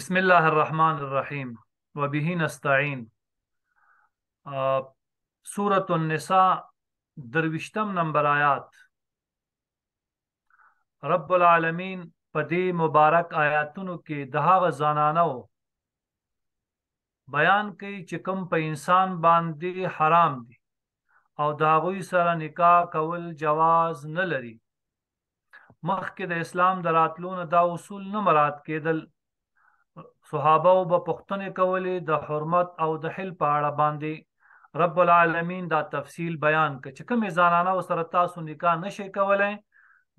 بسم الله الرحمن الرحیم و به نستعین سورة النساء درویشتم نمبر آیات رب العالمین په دې مبارک آیاتونو کې د هغه زنانو بیان کوي چې کوم په انسان باندې حرام دي او دا غوي سره نکاح کول جواز نه لري مخکې د اسلام دراتلون دا اصول نه مراد کېدل صحابه او په پښتنې کولې د حرمت او د حل په اړه باندې رب العالمین دا تفصیل بیان کړي چې کوم ځانانه او سره تاسو نکاح نشي کولای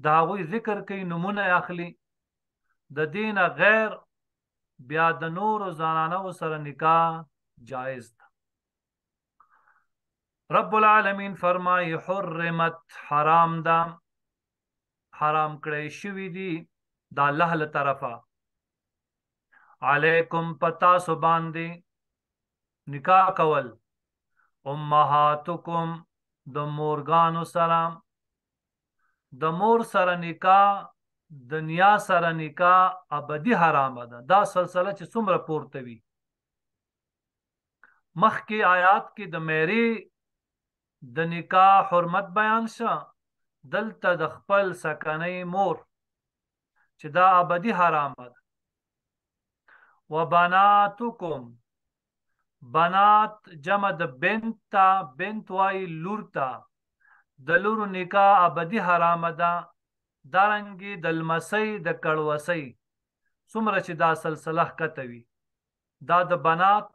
دا غوي ذکر کوي نمونه اخلي د دین غیر بیا د نور ځانانه او سره نکاح جایز ده رب العالمین فرمایي حرمت حرام ده حرام کړی شوی دی د الله له طرفه علیکم پتا سو باندې نکاح کول امهاتکم د مورګانو سره د مور سره نکاح دنیا سره نکاح ابدی حرام ده دا سلسله چې څومره پورته وي مخکې آیات کې د مری د نکاح حرمت بیان شوه دلته د خپل سکنۍ مور چې دا ابدی حرام ده و بناتکم بنات جمع د بنت تا بنت وای لور تا د لور نکاح ابدی حرام ده دارنګي د لمسی د کړوسی څومره چې دا سلسله کتوي دا د بنات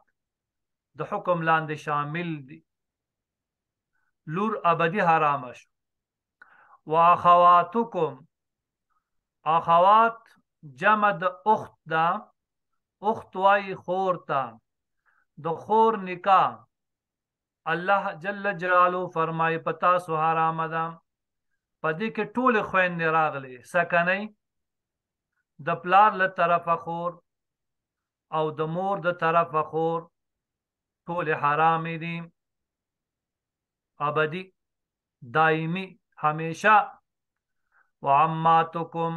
د حکم لاندې شامل دي لور ابدی حرام شو واخواتکم اخوات جمع د اخت دا اخت وای خور تا د خور نکاح الله جل جلاله فرمای پتا سو حرام ده پدې کې ټول خويندې راغلي سکنې د پلار له طرفه خور او د مور د طرفه خور ټول حرام دي ابدي دایمي هميشه وعماتکم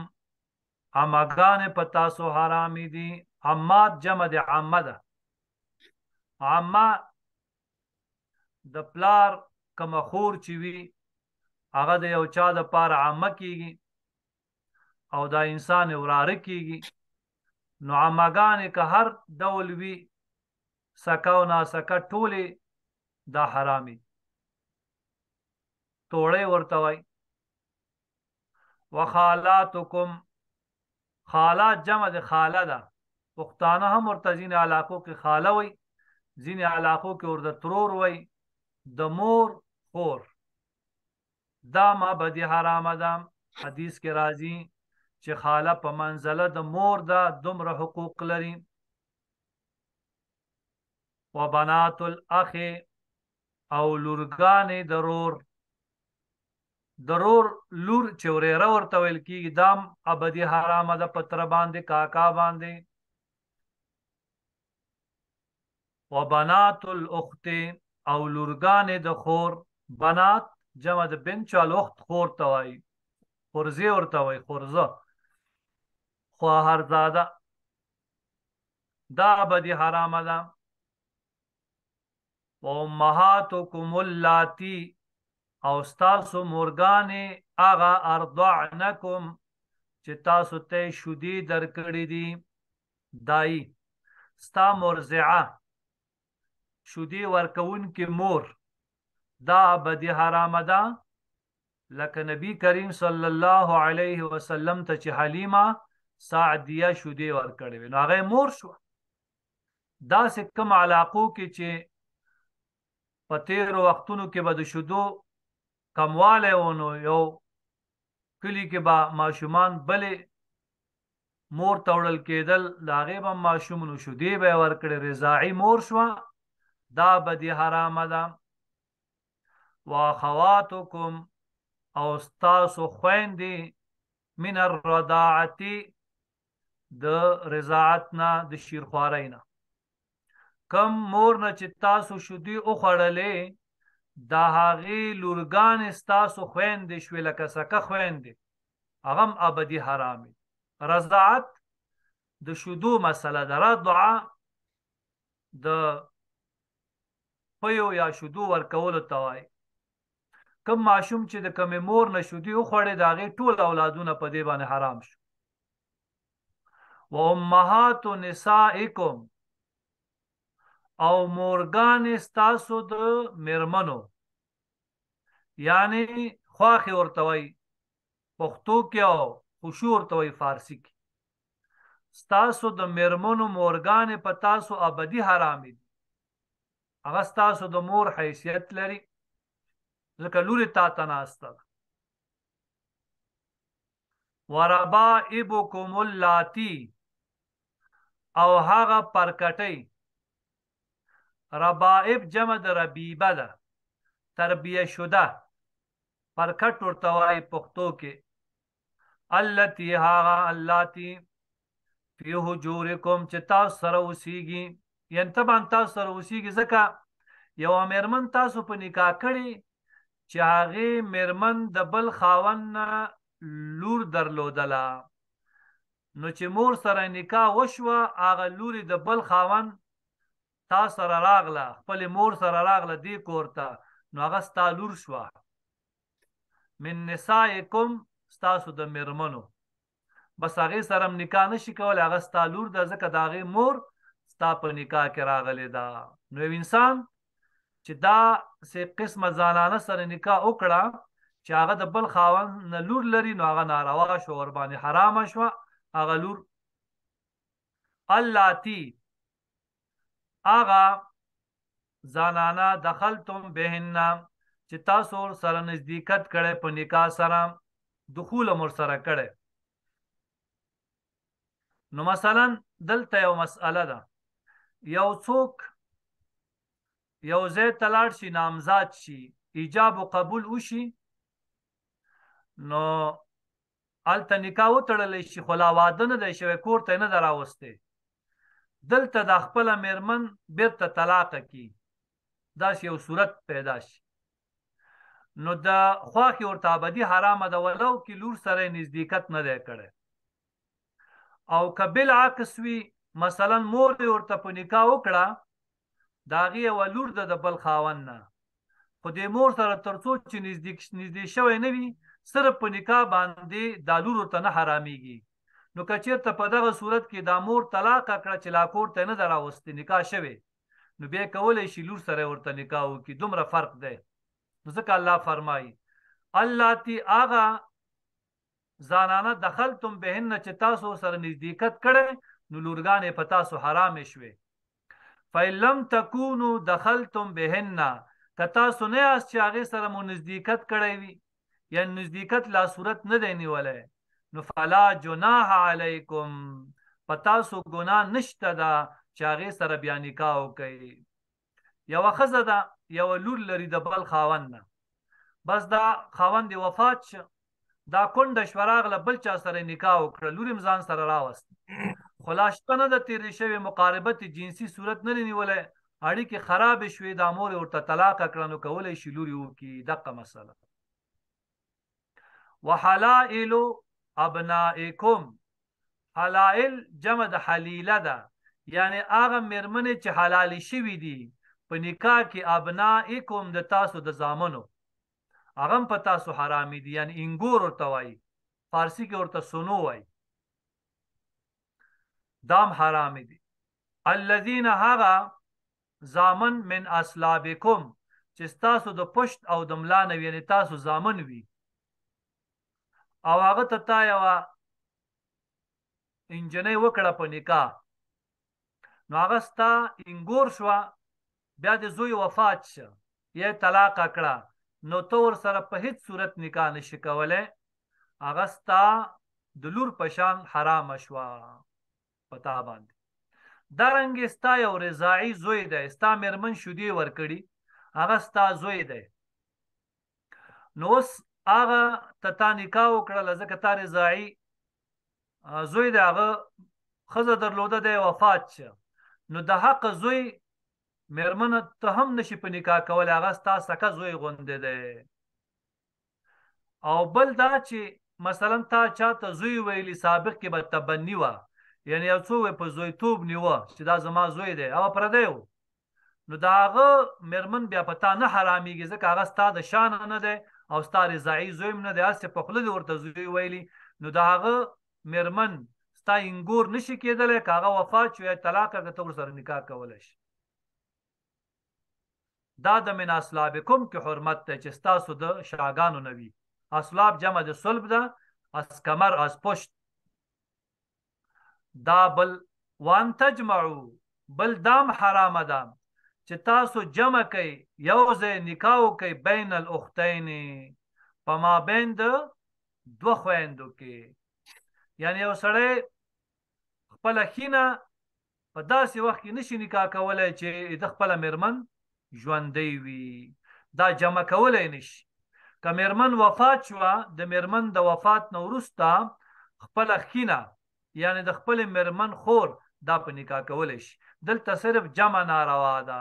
امغان پتا سو حرام دي عماد جمع د عامه ده عامه د پلار کومه خور چې وي هغه د یو چا د پاره عامه کیږي او دا انسان وراره کیږي نو عامګان که هر ډول وي سکاو نا سکا ټوله دا حرامي توړې ورته وای وخالاتکم خالات جمع د خاله ده پښتانه هم ورته ځینې علاقو کې خاله وي ځینې علاقو کې ورته ترور وي د مور خور دا ما بدی حرام ده حدیث کې راځي چې خاله په منزله د مور دا دومره حقوق لري وبنات الاخ او لورګانې ضرور ضرور لور چوریره ورته ویل کیږي دام ابدي حرامه ده پتر باندې کاکا باندې و بنات الاخت او لورګان د خور بنات جمع د بنت چال اخت خور توای خورزه ورته وای خورزه خواهر زاده دا بدی حرام ده و امهاتکم اللاتی او تاسو مورګانې اغا ارضعنکم چې تاسو ته شودي درکړې دي دای ستا مرزعه شودي ورکوونکې مور دا بدی حرامه ده لکه نبی کریم صلی الله علیه وسلم ته چې حلیمه سعدیه شودي ورکړې نو هغه مور شو دا څه کم علاقو کې چې په تیر وختونو کې به د شودو کمواله ونه یو کلی کې به ماشومان بلې مور توړل کېدل لاغې به ماشومونو شودي به ورکړې رضاعي مور شوه دا بدی حرام ده واخواتکم او استاسو خويندې من الرضاعتي د رضاعتنا د شیرخوارینا کم مور نه چې تاسو شودي او خړلې دا هغه لورګان استاسو خويندې شوې لکه سکه خويندې اغم ابدي حرامي رضاعت د شودو مسله درا دعا د پیو یا شیدو ورکولو ته وایي کم ماشوم چې د کمې مور نه شیدي وخوړې د هغې ټول اولادونه په دې باندې حرام شو وامهات نسائکم او مورګان استاسو د مرمنو یعنی خواخې ورته وای پښتو کې او خوشو ورته وای فارسی کې استاسو د مرمنو مورګان په تاسو ابدي حرام دي هغه ستاسو د مور حیثیت لري ځکه لوري تا ته ناسته وربائبکم اللاتی او هغه پرکټی ربائب جمع د ربیبه ده تربیه شده پرکټ ورته وای پښتو کې اللاتی هغه اللاتی فی حجورکم چې تاسو سره اوسیږئ یعنی ته باندې تاسو سره اوسېږي ځکه یو مېرمن تاسو په نکاح کړي چې هغه مېرمن د بل خاون نه لور درلودله نو چې مور سره نکاح وشوه هغه لوري د بل خاون تا سره راغله خپل مور سره راغله دی کور ته نو هغه ستا لور شوه من نسائکم ستاسو د مېرمنو بس هغه سره نکاح نشي کول هغه ستا لور د ځکه د هغه مور ستا په نکاح کې راغلی دا نو انسان چې دا سه قسمه زنانه سره نکاح وکړه چې هغه د بل خاون نه لور لري نو هغه ناروا شو ور باندې حرام شو هغه لور اللاتی هغه زنانه دخلتم بهن چې تاسو سره نزدېکت کړي په نکاح سره دخول امر سره کړي نو مثلا دلته یو مسأله ده یو څوک یو ځای تلاړ شي نامزاد شي ایجاب او قبول وشي نو الته نکاح وتړل شي خلا واده نه دی شوی کور ته نه دراوسته دلته د خپل میرمن بیرته طلاق کی دا یو صورت پیدا شي نو د خواخي ورته ابدي حرامه ده ولو کې لور سره نزدېکت نه دی کړی او کبل عکس وی مثلا مور ورته په نکاح وکړه دا غي او لور د بل خاون نه خو د مور سره ترڅو چې نږدې نږدې شوی نه وي سره په نکاح باندې د لور ورته نه حراميږي نو کچیر ته په دغه صورت کې د مور طلاق کړه چې لا کور ته نه دراوست نکاح شوی نو بیا کولای شي لور سره ورته نکاح وکړي دومره فرق دی نو ځکه الله فرمایي الله تی آغا زنانه دخلتم بهن چې تاسو سره نزدېکت کړي نو لورګانې په تاسو حرام شوي فلم تکونو دخلتم بهن که تاسو نه یاست چې هغې سره مو نزدیکت کړی وي یا نزدیکت لا صورت نه دی نیولی نو فلا جناح علیکم په تاسو ګناه نشته ده چې هغې سره بیا نکاح وکړي یوه ښځه ده یوه لور لري د بل خاوند نه بس دا خاوند یې وفات شو دا کونډه شوه راغله بل چا سره نکاح وکړه لور یې ځان سره راوست خلاصه نه د تیرې شوی مقاربت جنسي صورت نه نیولې اړیکې خراب شوې د امور ورته طلاق کړنو کولې شلوري وکي دغه مسله وحلائل ابنائکم حلائل جمع د حلیله ده یعنی هغه مرمنې چې حلال شوي دي په نکاح کې ابنائکم د تاسو د زامنو هغه په تاسو حرامي دي یعنی انګور ورته وایي فارسی کې ورته سنو وایي دام حرام دي الذين هغه زامن من اسلابکم چې تاسو د پشت او د ملا نه یعنی تاسو زامن وي او هغه ته تا یو انجنې وکړه په نکاح نو هغه ستا انګور شو بیا د زوی وفات شو یا طلاق کړه نو تو ور سره په هیڅ صورت نکاح نشي کولای هغه ستا د لور پشان حرام شوه پتا باندې دارنګ ستا یو رضاعي زوی دی ستا مرمن شودي ورکړي هغه ستا زوی دی نو اوس هغه ته تا نکاح وکړه ځکه تا رضاعي زوی دی هغه خزه درلوده دی وفات شه نو د حق زوی مرمن ته هم نشي په نکاح کول هغه ستا سکه زوی غوندې دی او بل دا چې مثلا تا چاته زوی ویلی سابق کې به تبنی وه یعنی یو څو په زوی توب نیوه چې دا زما زوی دی او پردیو نو دا هغه مرمن بیا پتا نه حراميږي ځکه هغه ستا د شان نه دی او ستا رضای زویم نه دی اسه په خله ورته زوی ویلی نو دا هغه مرمن ستا انګور نشي کېدلی هغه وفات شو یا طلاق هغه تور سره نکاح کولای شي دا د من اسلابکم کې حرمت ته چې تاسو د شاګانو نوي اسلاب جمع د صلب ده اس کمر اس پشت دا بل وان تجمعو بل دام حرام ده چې تاسو جمع کوي یو ځای نکاح کوي بین الاختین په ما بین د دوه خويندو کې یعنی یو سړی خپل خینه په داسې وخت کې نشي نکاح کولای چې د خپل مرمن ژوندې وي دا جمع کولای نشي که مرمن وفات شوه د مرمن د وفات نه وروسته خپل خینه یعنی د خپل مرمن خور دا په نکاح کول شي دلته صرف جمع ناروا ده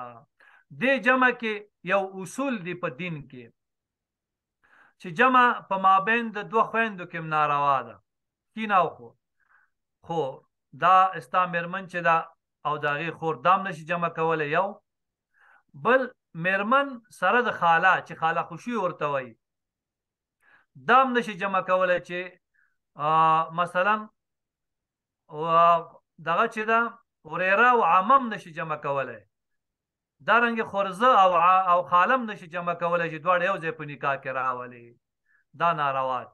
د جمع کې یو اصول دی په دین کې چې جمع په مابین د دوه خويندو کې ناروا ده کینا خو خو دا استا مرمن چې دا او داغي خور دام نشي جمع کول یو بل مرمن سره د خاله چې خاله خوشي ورته وي دام نشي جمع کول چې مثلا او دغه چې دا وریرا او عامم نشي جمع کولای دارنګ خورزه او او خالم نشي جمع کولای چې دوړ یو ځای په نکاح کې راولي دا ناروا دي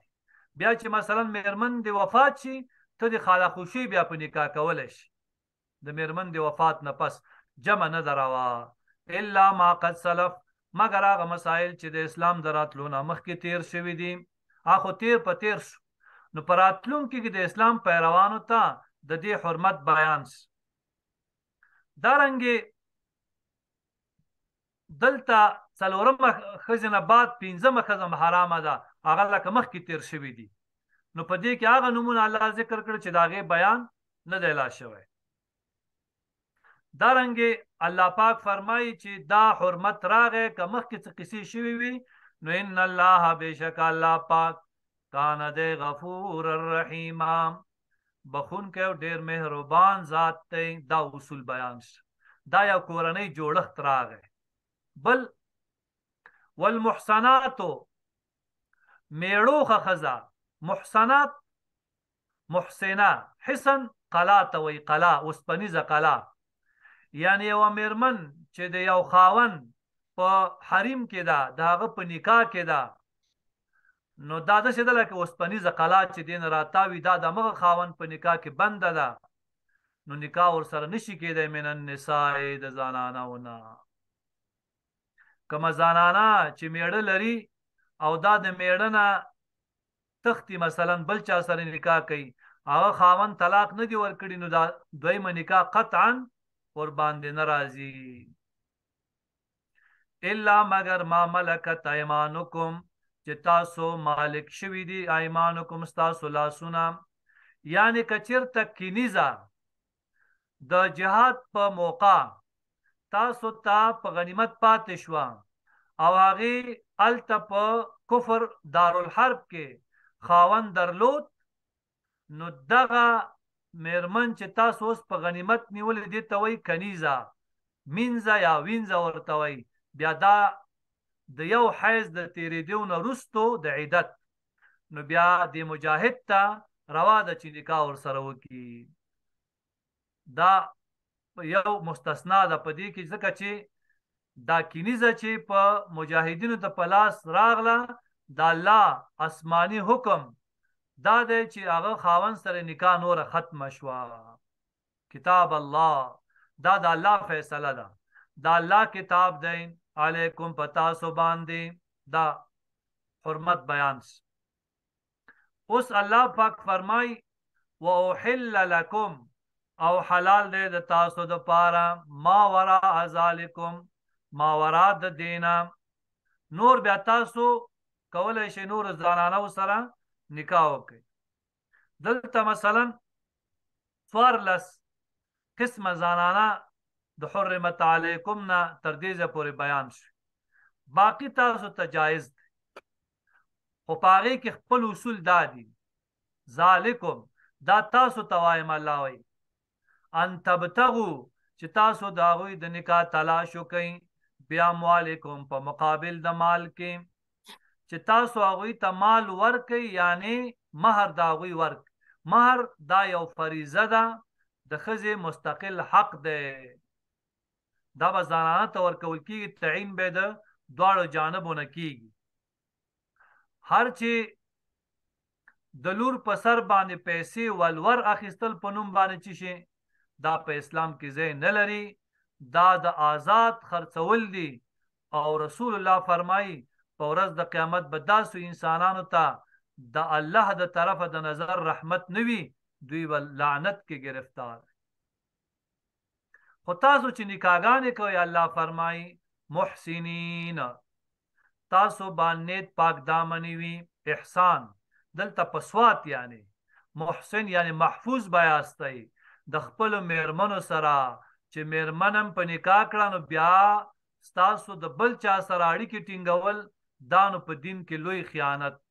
بیا چې مثلا میرمن دی وفات شي ته د خاله خوشي بیا په نکاح کولای شي د میرمن دی وفات نه پس جمع نه دروا الا ما قد سلف مگر هغه مسائل چې د اسلام دراتلو نه مخکې تیر شوی دي اخو تیر په تیر شو نو پراتلون کې د اسلام پیروانو ته د دې حرمت بیان دارنګي دلته څلورم خزنه بعد پنځم خزم حرامه ده هغه لکه مخ کې تیر شوی دي نو په دې کې هغه نمونه الله ذکر کړ چې داغه بیان نه دی لا شوی دارنګي الله پاک فرمایي چې دا حرمت راغې که مخکې څه قصې شوي وي نو ان الله بشک الله پاک کان دې غفور الرحیم بخونکی او ډیر مهربان ذات دی دا اصول بیان دا یو کورنۍ جوړښت راغی بل والمحسنات میړوخه خزا محسنات محسنا حسن قلا ته وی قلا اوسپنیزه قلا یعنی یو میرمن چې د یو خاون په حریم کې ده داغه په نکاح کې ده نو دا د شیدل کې اوسپنیزه قلا چې دین راتاوي دا د مغه خاون په نکاح کې بند ده نو نکاح ور سره نشي کېدای من النساء د زناناونه کما زنانا چې میړه لري او دا د میړه تختی مثلا بل چا سره نکاح کوي هغه خاون طلاق نه دی ورکړي نو دا دویمه نکاح قطعا ور باندې ناراضي الا مگر ما ملکت ایمانکم چې تاسو مالک شوی دی ايمانکم تاسو لاسونه یعنی کچیر تکینیزا د جهاد په موقع تاسو ته تا په غنیمت پاتې شو او هغه الت په کفر دارالحرب کې خاون درلود نو دغه میرمن چې تاسو اوس په غنیمت نیولې دي ته وای کنيزه مینزه یا وینزه ورته وای بیا دا د یو حیز د تیریدو نه رستو د عیدت نو بیا د مجاهد ته روا د چې نکاح ور سره وکي دا یو مستثنا ده په دې کې ځکه چې دا کینیزه چې په مجاهدینو ته پلاس راغله دا الله آسمانی حکم دا دی چې هغه خاون سره نکاح نور ختم شوا کتاب الله دا د الله فیصله ده دا الله کتاب دی علیکم پتا سو باندې دا حرمت بیان اوس الله پاک فرمای و احل لكم او حلال دې د تاسو د پاره ما ورا ازالکم ما ورا د دینا نور بیا تاسو کولای شي نور زنانه سره نکاح وکړي دلته مثلا فرلس قسم زنانه د حرمت علیکم نه تر دې پورې بیان شو باقی تاسو ته جایز دی خو پاره کې خپل اصول دادي ذالکم دا تاسو توایم الله وي ان تبتغو چې تاسو دا غوي د نکاح تلاش وکئ بیا مالکم په مقابل د مال کې چې تاسو هغه ته مال ورکئ یعنی مہر دا غوي ورک مہر دا یو فریضه ده د خزه مستقل حق ده دا به زنانه ته ورکول کیږي تعین به د دواړو جانبونه کیږي هر چې د لور په سر باندې پیسې ولور اخیستل په نوم باندې چی شي دا په اسلام کې ځای نه لري دا د آزاد خرڅول دي او رسول الله فرمایي په ورځ د قیامت به داسې انسانانو ته د الله د طرفه د نظر رحمت نوي دوی ول لعنت کې گرفتار خو تاسو چې نکاحګانې کوي الله فرمای محسنین تاسو باندې پاک دامنې وي احسان دلته پسوات یعنی محسن یعنی محفوظ بیاستای د خپل میرمنو سره چې میرمنم په نکاح کړه بیا تاسو د بل چا سره اړیکې ټینګول دانو په دین کې لوی خیانت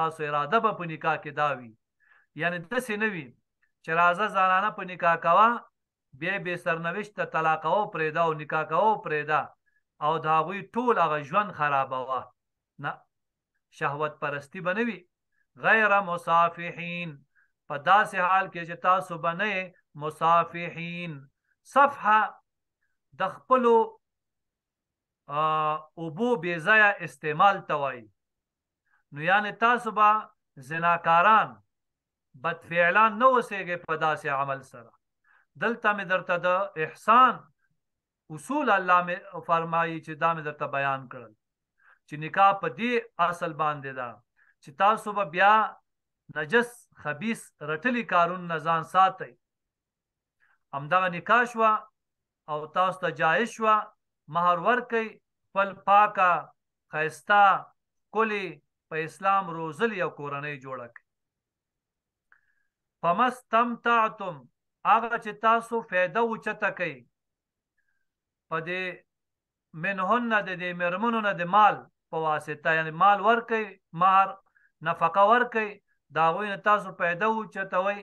تاسو اراده په نکاح کې داوي یعنی د سینوي چې رازه زنانه په نکاح کاوه بیا به سرنوشت ته طلاق او پرېدا او نکاح او پرېدا او دا غوي ټول هغه ژوند خرابوا نه شهوت پرستی بنوي غیر مصافحین په داسې حال کې چې تاسو بنئ مصافحین صفحه د خپلو اوبو بې ځایه استعمال توای نو یعنی تاسو به زناکاران بدفعلان نه اوسېږئ په داسې عمل سره دلته مې درته د احسان اصول الله مې فرمایي چې دا مې درته بیان کړل چې نکاح په دې اصل باندې دا چې تاسو به بیا نجس خبيث رټلي کارون نزان ساتي همدغه نکاح شو او تاسو ته جایز شو مہر ورکي خپل پاکه خيستا کلی په اسلام روزل یو کورنۍ جوړک فمستمتعتم هغه چې تاسو فایده اوچته کوي په دې منهن د دې مرمنو نه د مال په واسطه یعنی مال ورکي مار نفقه ورکي دا غوی نه تاسو فایده اوچته وي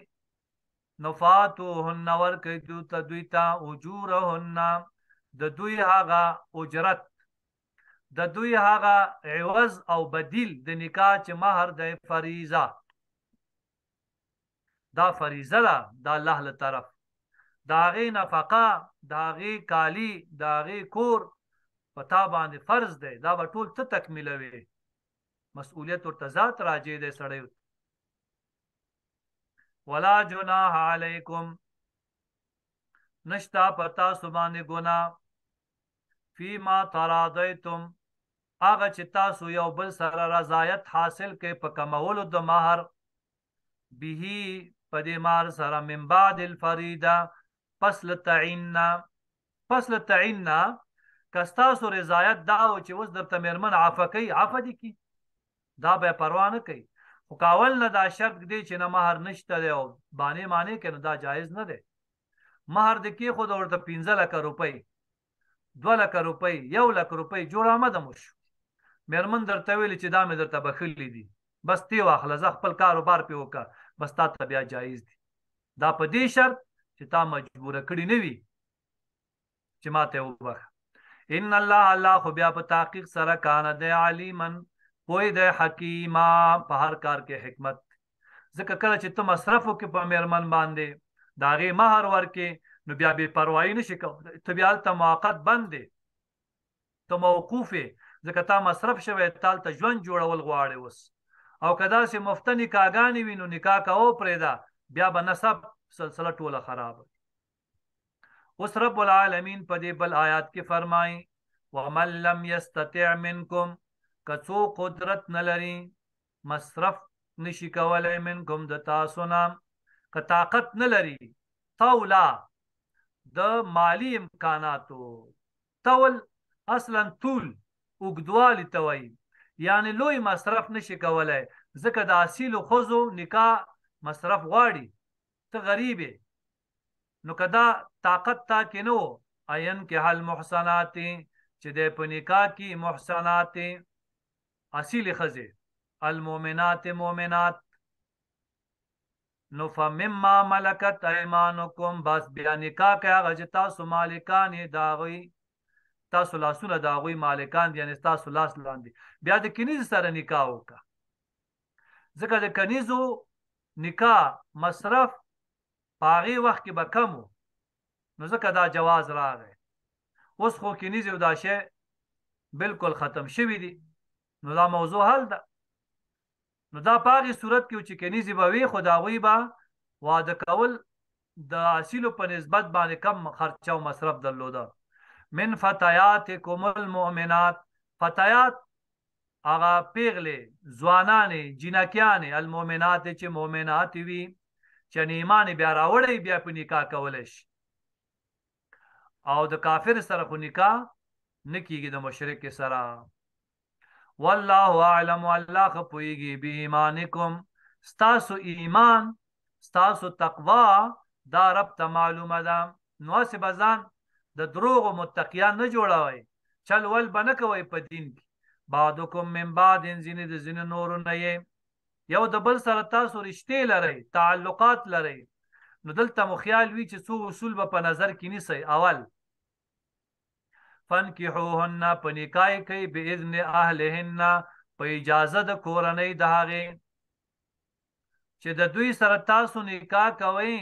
نفاتوهن ورکي دو ته دوی ته اجورهن د دوی هغه اجرت د دوی هغه عوض او بدیل د نکاح چې مہر د فریضه دا فریضه ده د الله له طرف داغه نفقه داغه کالی داغه کور پتا باندې فرض ده دا به ټول ته تکمیلوي مسؤلیت او تزات راځي د سړی ولا جناح علیکم نشتا پتا سبانه ګنا فيما تراضيتم اغه چې تاسو یو بل سره رضایت حاصل کې په کمولو د مہر به په دې مال سره من بعد الفریده پس لتعیننا پس لتعیننا کستا سو رضایت دا او چې اوس درته مرمن عفقی عفدی کی دا به پروا نه کوي خو کاول نه دا شرط دی چې نه مہر نشته دی او باندې معنی کنه دا جایز نه دی مہر د کې خود ورته 15 لک روپۍ 2 لک روپۍ 1 لک روپۍ جوړ آمده مش مرمن درته ویل چې دا مې درته بخلی دي بس تی واخله ز خپل کاروبار په وکړه بس تا ته بیا جایز دي دا په دې شرط چې تا مجبور کړی نه وي چې ماته وبخ ان الله الله خو بیا په تحقیق سره کان د علیمن پوی د حکیما په هر کار کې حکمت ځکه کله چې ته مصرف وکې په مېرمن باندې داغه مہر ورکې نو بیا به پروايي نشي کوه ته بیا ته موقت بندې ته موقوفه ځکه تا مصرف شوی تال ته ژوند جوړول غواړي وس او کدا سه مفته نکاحګانی وینو نکاح کاو پرېدا بیا به نسب سلسله ټوله خراب اوس رب العالمین په دې بل آیات کې فرمایي ومن لم يستطع منکم کڅو قدرت نلري مصرف نشي کولای منکم د تاسو نام که طاقت نلري تولا د مالی امکاناتو تول اصلا طول اوګدوالي توي یعنی لوی مصرف نشي کولای ځکه د اصیل خوځو نکاح مصرف غواړي ته غریبې نو کدا طاقت تا کینو عین کې حل محسنات چې د په نکاح کې محسنات اصیل خزه المؤمنات مؤمنات نو فمما ملکت ایمانکم بس بیا نکاح کې هغه چې تاسو مالکان داوي تاسو لاسونه د هغوی مالکان دي یعنی تاسو لاس لاندې بیا د کنیز سره نکاح وکا ځکه د کنیزو نکاح مصرف پاغي وخت کې به کم نو ځکه دا جواز راغی اوس خو کنیز او دا شی بالکل ختم شوی دی نو دا موضوع حل ده نو دا پاغي صورت کې چې کنیز به وي خداوی به واده کول د اصلو په نسبت باندې کم خرچه او مصرف درلوده من فتيات کوم المؤمنات فتيات هغه پیغلې ځوانانې جنکیانې المؤمنات چې مؤمنات وي چې ایمان بیا راوړې بیا په نکاح کولای شي او د کافر سره خو نکاح نکیږي د مشرک سره والله اعلم الله خپويږي به ایمانکم ستاسو ایمان ستاسو تقوا دا رب ته معلومه ده نو سه بزان د دروغ متقیان نه جوړوي چل ول بنه کوي په دین کې بعدکم من بعد انزین د زین نور نه یې یو د بل سره تاسو رښتې لري تعلقات لري نو دلته مو خیال وی چې څو اصول به په نظر کې نیسي اول فنکحوهن پنیکای کوي باذن اهلهن په اجازه د کورنۍ د هغه چې د دوی سره تاسو نکاح کوئ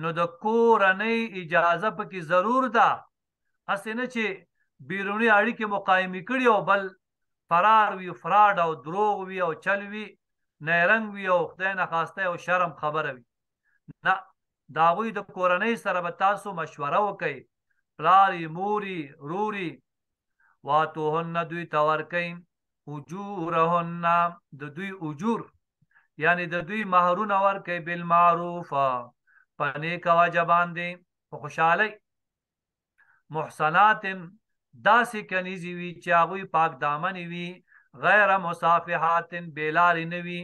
نو د کورنۍ اجازه پکې ضرور ده حسنه چې بیرونی اړیکې مقایمه کړي او بل فرار وی فراډ او دروغ وی او چل وی نیرنګ وی او خدای نه خواسته او شرم خبره وی نه داوی د کورنۍ سره به تاسو مشوره وکړي پلاری موري روري واتوهن دوی تورکین اجورهن د دوی اجور یعنی د دوی مہرونه ورکې بالمعروفه پنې کوا جبان دي په خوشاله محسنات داسې کنيزي وي چې هغه پاک دامن وي غیر مصافحات بیلار نه وي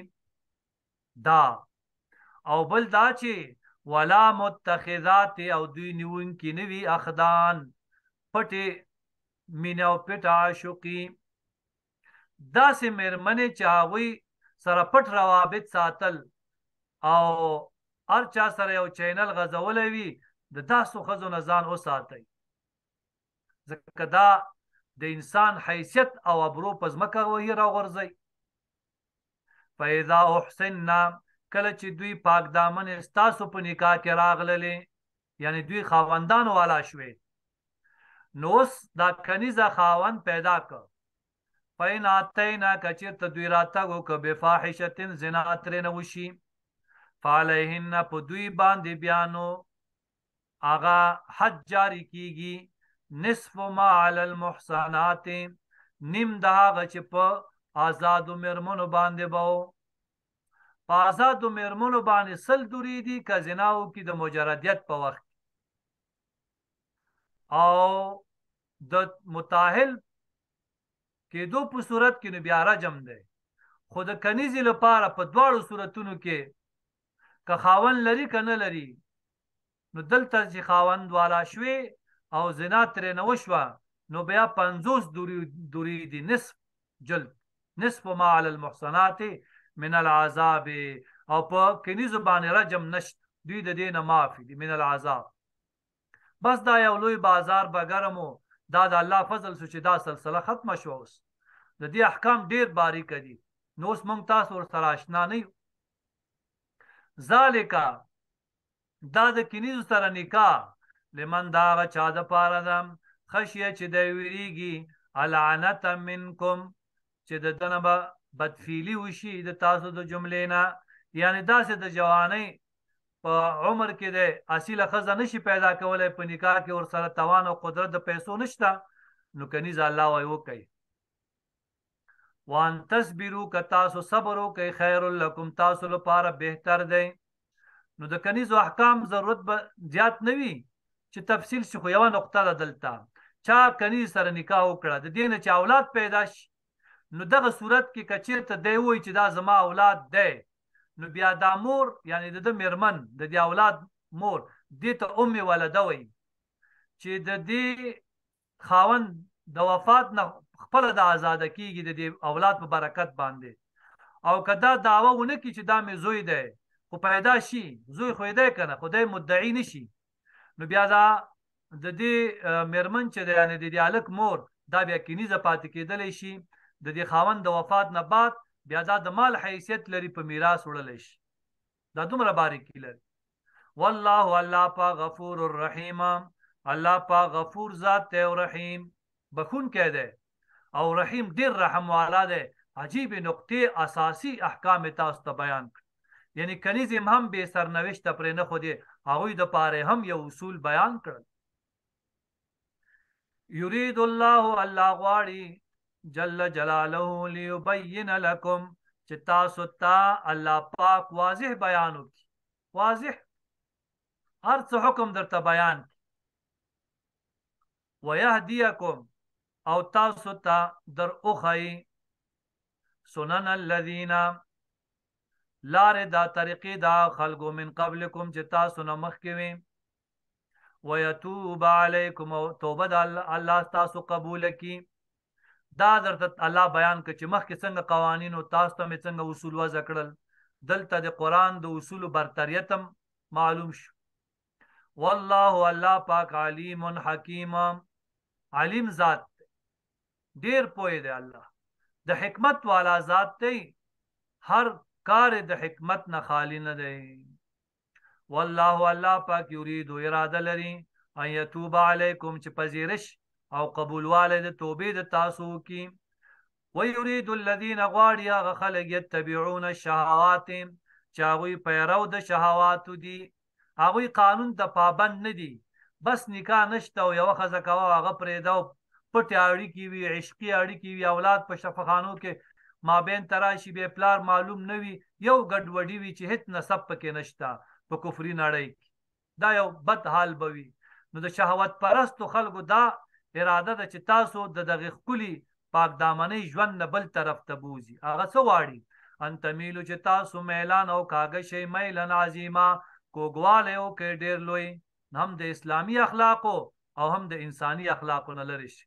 دا او بل دا چې ولا متخذات او دوی نیون کې نه وي اخدان پټه مینو پټ عاشقي داسې مرمنه چاوي سره پټ روابط ساتل او هر چا سره یو چینل غزولې وي د تاسو خزو نه ځان وساتئ ځکه دا د انسان حیثیت او ابرو په ځمکه وهي راغورځي فاذا احسننا کله چې دوی پاک دامن استاسو په نکاح کې راغللې یعنی دوی خاوندان والا شوې نو دا کنيزه خاوند پیدا کړ پاین اتینا کچیر ته دوی راته وک به فاحشتن زنا ترنه وشي فعليهن په دوی باندې بیانو اغا حد جاری کیږي نصف ما علی المحصنات نیم دا غچ په آزادو مرمنو باندې باو په آزادو مرمنو باندې سل دوری دي کزناو کې د مجردیت په وخت او د متاهل کېدو په صورت کې نو بیا رجم دی خو د کنیزې لپاره په دواړو صورتونو کې که خاون لري که نه لري نو دلته چې خاوند والا شوي او زنا ترې نه وشوه نو بیا 50 دوری دوری دی نصف جلد نصف ما علی المحصنات من العذاب او په کني زبان رجم نشت دوی د دینه معافی دی من العذاب بس دا یو لوی بازار بګرمو دا د الله فضل سو چې دا سلسله ختم شو اوس د دې احکام ډیر باریک دي نو اوس مونږ تاسو ور سره آشنا نه یو ذالکا دا د کنیز سره نکاح لمن دا چا د پاره دم خشیه چې د ویریږي العنت منکم چې د دنه به بدفیلی وشي د تاسو د جملې نه یعنی داسې د جوانی په عمر کې د اصله خزه نشي پیدا کولای په نکاح کې ور سره توان او قدرت د پیسو نشته نو کنیز الله وایو کوي وان تصبروا ک تاسو صبر وکي خير لكم تاسو لپاره بهتر دی نو د کنيزو احکام ضرورت به زیات نه وي چې تفصیل شي خو یو نقطه ده دلته چا کنيز سره نکاح وکړه د دین چې اولاد پیدا شي نو دغه صورت کې کچیر ته دی وای چې دا زما اولاد دی نو بیا دا مور یعنی د میرمن د دی اولاد مور دې ته امي ولده وای چې د دې خاوند د وفات نه خپل د آزاد کیږي د اولاد په برکت باندې او کدا داوا ونه کی چې دا مې زوی دی خو پیدا شي زوی خو دی کنه خدای مدعی نشي نو بیا دا د دې مرمن چې د یعنی د الک مور دا بیا کینی زپات کېدل شي د دې خاوند د وفات نه بعد بیا دا د مال حیثیت لري په میراث وړل شي دا دومره باریک لري والله الله پا غفور الرحیم الله پا غفور ذات او رحیم بخون کې ده او رحیم ډیر رحم والا دی عجیب نقطې اساسی احکام تاسو ته بیان کړ یعنی کنیزم هم به سرنوشت پر نه خو دی هغه د پاره هم یو اصول بیان کړ یرید الله الله غواړي جل جلاله ليبين لكم چې تاسو ته الله پاک واضح بیان وکړي واضح هر څه حکم درته بیان ويهديكم او تاسو ته در اوخی سنن الذین لار دا طریقې دا خلقو من قبلکم چې تاسو نه مخکې وي ويتوب علیکم او توبه د الله تاسو قبول کی دا درته الله بیان کړي چې مخکې څنګه قوانین او تاسو ته څنګه اصول وځ کړل دلته د قران د اصول برتریتم معلوم شو والله الله پاک علیم حکیم علیم ذات ډیر پوه دی الله د حکمت والا ذات دی هر کار د حکمت نه خالی نه دی والله الله پاک یرید اراده لري ان يتوب علیکم چې پذیرش او قبول والے د توبې د تاسو کی ويريد الذين غواړي هغه خلک يتبعون الشهوات چاوي پیرو د شهواتو دي هغه قانون د پابند نه دي بس نکاح نشته او یو خزه کاوه هغه پرېداو پټ اړیکې وي عشقي اړیکې وي اولاد په شفخانو کې مابین تراشي به پلار معلوم نه وي یو ګډوډي وي چې هیڅ نسب پکې نشتا په کفري نړۍ دا یو بد حال بوي نو د شهوت پرستو خلکو دا اراده ده چې تاسو د دغه خولي پاک دامنې ژوند نه بل طرف ته بوزي هغه څه واړي ان تمیلو چې تاسو میلان او کاغه شی میلان عظیما کوګواله او کې ډیر لوی هم د اسلامی اخلاقو او هم د انساني اخلاقو نه لری شي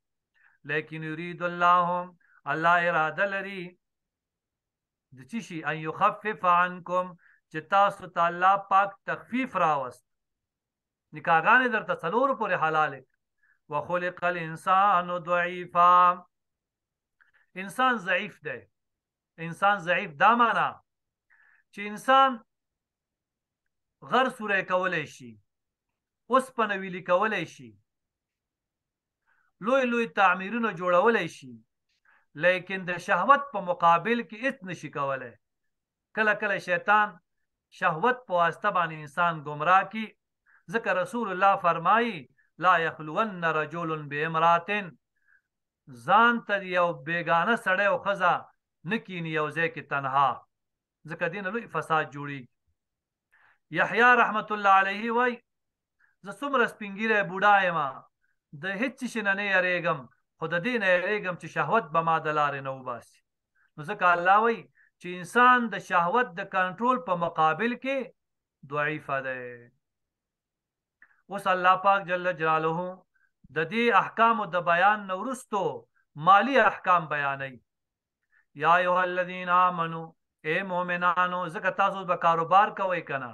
لیکن یرید الله الله اراده لري د چی شي ان يخفف عنكم چې تاسو تعالی پاک تخفیف راوست نکاحګانې درته څلور پورې حلال وخلق الانسان ضعيفا انسان ضعیف دی انسان ضعیف دا معنا چې انسان غر سوره کولای شي اوس پنوي لیکولای شي لوی لوی تعمیرونه جوړولای شي لیکن د شهوت په مقابل کې هیڅ نشي کولای کله کله شیطان شهوت په واسطه باندې انسان گمراه کی ذکر رسول الله فرمایي لا يخلون رجل بامرات ځان ته یو بیگانه سړی او خزه نکینی یو ځای کې تنها ځکه دین لوی فساد جوړي یحیی رحمت الله علیه وای ز څومره سپینګیره بوډا یم د هیڅ شي نه یریږم خو د دین یریږم چې شهوت به ما د لارې نه وباسي نو ځکه الله وایي چې انسان د شهوت د کنټرول په مقابل کې ضعیف دی اوس الله پاک جل جلاله د دې احکام د بیان نورستو مالی احکام بیانې یا ایه الذین آمنو اے مؤمنانو زکه تاسو به کاروبار کوئ کنه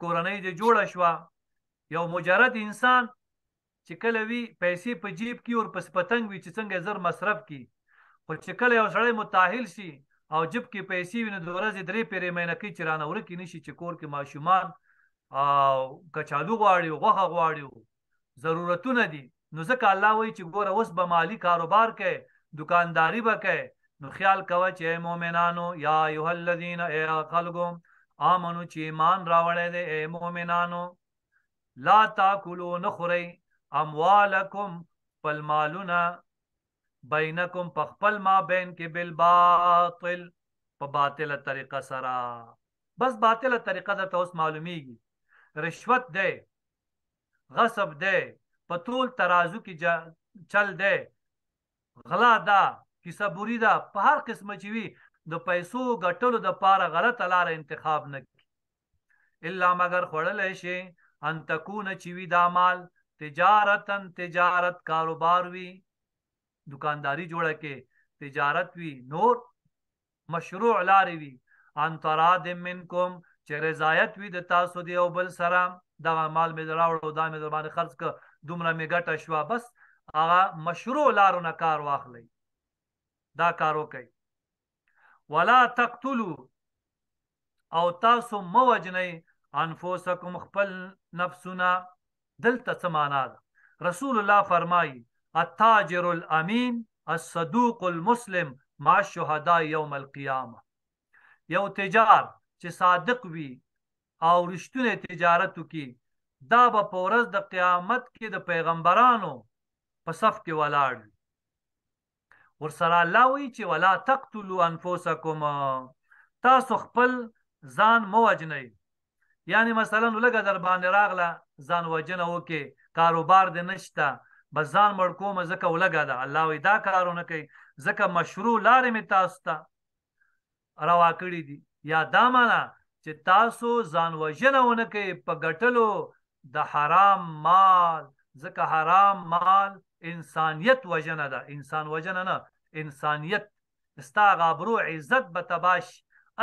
کورنۍ دې جوړه شوه یو مجرد انسان چې کله وی پیسې په جیب کې او پس پتنګ وی چې څنګه زر مصرف کی خو چې کله یو سړی متاهل شي او جب کې پیسې ویني د ورځې درې پیرې مینه کې چرانه ورکی نشي چې کور کې ماشومان او کچالو غواړي غوخه غواړي ضرورتونه دي نو ځکه الله وایي چې ګوره اوس به مالی کاروبار کې دکانداری به کې نو خیال کوه چې مؤمنانو یا ایه الذین ای خلقو امنو چې ایمان راوړل دي ای مؤمنانو لا تاکلوا نخری اموالکم پل مالونه بینکم په خپل ما بین کې بل باطل په باطله طریقه سره بس باطله طریقه درته اوس معلومیږي رشوت دی غصب دی په ټول ترازو کې جا... چل دی غلا دا کیسه بوري دا په هر قسمه چې وي د پیسو ګټلو د پاره غلطه لار انتخاب نه الا مگر خړلې شي ان تکونه چې وي دا مال تجارتن تجارت کاروبار وی دکانداری جوړه کې تجارت وی نور مشروع لارې وی ان تراد منکم چې رضایت وی د تاسو دی او بل سره دا مال مې دراوړو دا مې باندې خرج ک دومره مې ګټه شو بس هغه مشروع لارو نه کار واخلي دا کار وکي ولا تقتلوا او تاسو مو وجنئ انفسکم خپل نفسونه دلته څه معنا ده رسول الله فرمایي التاجر الامین الصدوق المسلم مع الشهداء يوم القيامه یو تجار چې صادق وي او رښتونه تجارت وکي دا به په ورځ د قیامت کې د پیغمبرانو په صف کې ولاړ وي ورسره الله وی چې ولا تقتلوا انفسکم تاسو خپل ځان مو وجنئ یعنی مثلا لګه در باندې راغله ځان وجنه وکې کاروبار دې نشتا بزان مړ کوم زکه ولګا ده الله وی دا کارونه کوي زکه مشروع لارې می تاسو ته روا کړی دي یا دا معنا چې تاسو ځان وجنه ونه کوي په ګټلو د حرام مال زکه حرام مال انسانیت وجنه ده انسان وجنه نه انسانیت ستا غبرو عزت به تباش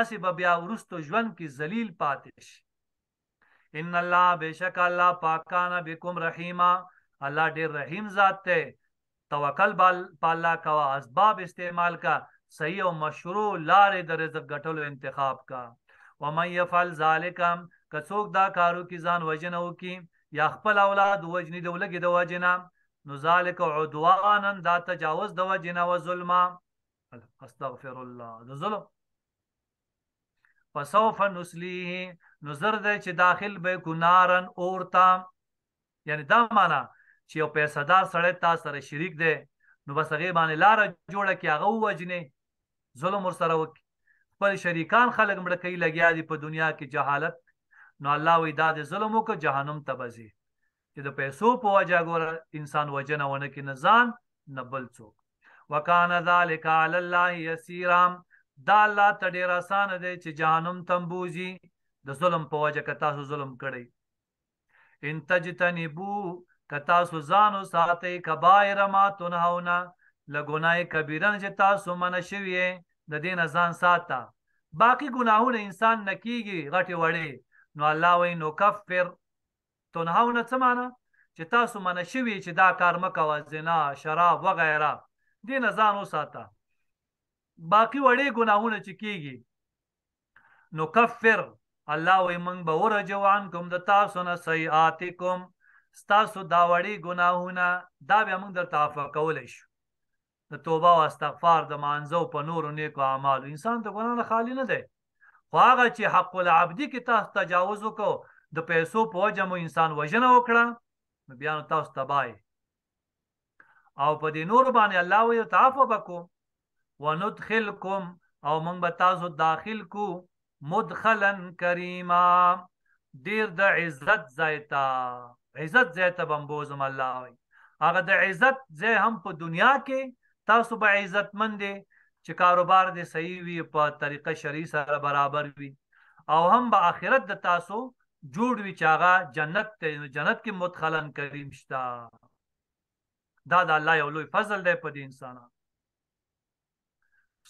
اسی به بیا ورستو ژوند کې ذلیل پاتش ان الله بشک الله پاکانا بكم رحیما الله ډیر رحیم ذات ته توکل بل پالا کوا اسباب استعمال کا صحیح او مشروع لارې د رزق ګټلو انتخاب کا ومن يفعل ذلك که څوک دا کارو کی ځان وجنه وکي یا خپل اولاد وجنی د ولګي د وجنه نو ذلك عدوانا دا تجاوز د وجنه و ظلم استغفر الله د ظلم فسوف نسلیه نو زر دی چې داخل به کو نارن اورتا یعنی دا معنا چې یو پیسدار سړی تا سره شریک دی نو بس هغه باندې لار جوړه کې هغه وجنې ظلم ور سره وکړي خپل شریکان خلک مړ کوي لګیا دي په دنیا کې جهالت نو الله وی دا د ظلم وکړه جهنم ته بځي چې د پیسو په وجه ګور انسان وجنه ونه کې نه ځان نه بل څوک وکانه ذالک علی الله یسیرام دا الله ته ډیر اسانه دی چې جهنم تمبوزي د ظلم په وجه که تاسو ظلم کړی ان تجتنبو که تاسو ځانو ساتي کبایر ما تنهونا لګونای کبیره چې تاسو من شوی د دین ځان ساته باقی ګناهونه انسان نکیږي غټي وړي نو الله وې نو کفر تنهونا څه معنا چې تاسو من شوی چې دا کار مکوه زنا شراب وغیرہ دین ځان وساته باقی وړې ګناهونه چې کیږي نو کفر الله وي موږ به ورجو عنکم د تاسو نه سیئاتکم ستاسو دا وړې ګناهونه دا به موږ درته عفو کولای شو د توبه او استغفار د مانزو په نور نیکو اعمال انسان د ګناه خالی نه دی خو هغه چې حق العبدی کې تاسو تجاوز وکړو د پیسو په وجمو انسان وژنه وکړه بیا نو تاسو تبای او په دې نور باندې الله وي تعفو وکړو وندخلکم او موږ به تاسو داخل کو مدخلا کریما ډیر د عزت زایتا عزت زایتا بمبوزم الله وي هغه د عزت زه هم په دنیا کې تاسو به عزت مند چې کاروبار دې صحیح وي په طریقه شری سره برابر وي او هم به آخرت د تاسو جوړ وی چاغه جنت ته جنت کې مدخلن کریم شتا دا د الله یو لوی فضل دی په دې انسانانو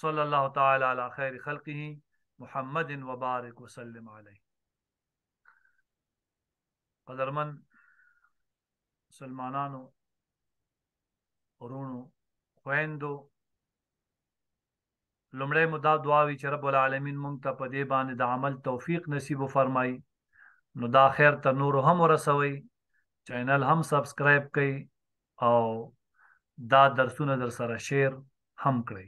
صلی اللہ تعالی علی خیر خلقه محمد و بارک وسلم علیه قدرمن مسلمانانو ورونو خويندو لمړی مدا دعاوي چې رب العالمین مونږ ته په دې باندې د عمل توفیق نصیب فرمایي نو دا خیر تر نور هم ورسوي چینل هم سبسکرایب کړئ او دا درسونه در سره شیر هم کړئ